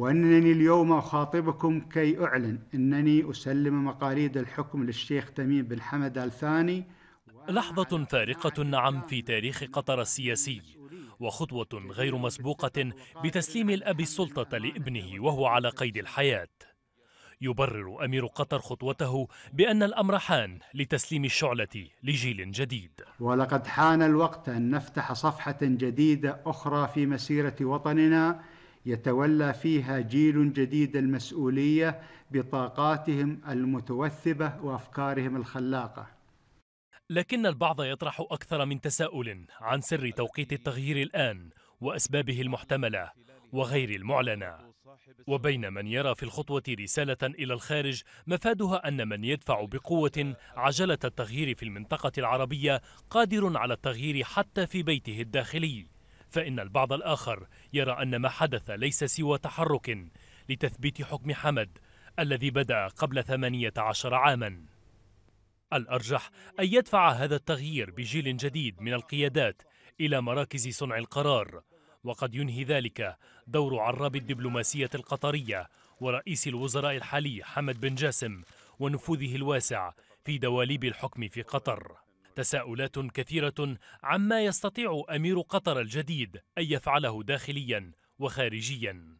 وأنني اليوم أخاطبكم كي أعلن أنني أسلم مقاليد الحكم للشيخ تميم بن حمد الثاني لحظة فارقة نعم في تاريخ قطر السياسي وخطوة غير مسبوقة بتسليم الأب السلطة لابنه وهو على قيد الحياة يبرر أمير قطر خطوته بأن الأمر حان لتسليم الشعلة لجيل جديد ولقد حان الوقت أن نفتح صفحة جديدة أخرى في مسيرة وطننا يتولى فيها جيل جديد المسؤوليه بطاقاتهم المتوثبه وافكارهم الخلاقه لكن البعض يطرح اكثر من تساؤل عن سر توقيت التغيير الان واسبابه المحتمله وغير المعلنه وبين من يرى في الخطوه رساله الى الخارج مفادها ان من يدفع بقوه عجله التغيير في المنطقه العربيه قادر على التغيير حتى في بيته الداخلي فإن البعض الآخر يرى أن ما حدث ليس سوى تحرك لتثبيت حكم حمد الذي بدأ قبل 18 عاماً الأرجح أن يدفع هذا التغيير بجيل جديد من القيادات إلى مراكز صنع القرار وقد ينهي ذلك دور عراب الدبلوماسية القطرية ورئيس الوزراء الحالي حمد بن جاسم ونفوذه الواسع في دواليب الحكم في قطر تساؤلات كثيرة عما يستطيع أمير قطر الجديد أن يفعله داخليا وخارجيا.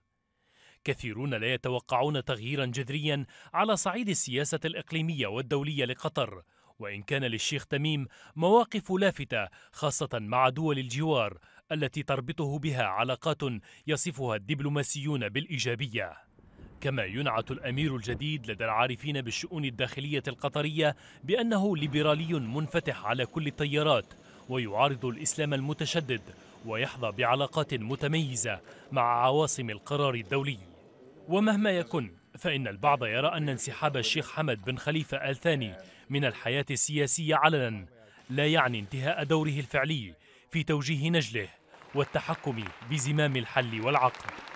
كثيرون لا يتوقعون تغييرا جذريا على صعيد السياسة الإقليمية والدولية لقطر، وإن كان للشيخ تميم مواقف لافتة خاصة مع دول الجوار التي تربطه بها علاقات يصفها الدبلوماسيون بالإيجابية. كما ينعت الامير الجديد لدى العارفين بالشؤون الداخليه القطريه بانه ليبرالي منفتح على كل التيارات ويعارض الاسلام المتشدد ويحظى بعلاقات متميزه مع عواصم القرار الدولي ومهما يكن فإن البعض يرى أن انسحاب الشيخ حمد بن خليفة آل ثاني من الحياة السياسية علنا لا يعني انتهاء دوره الفعلي في توجيه نجله والتحكم بزمام الحل والعقد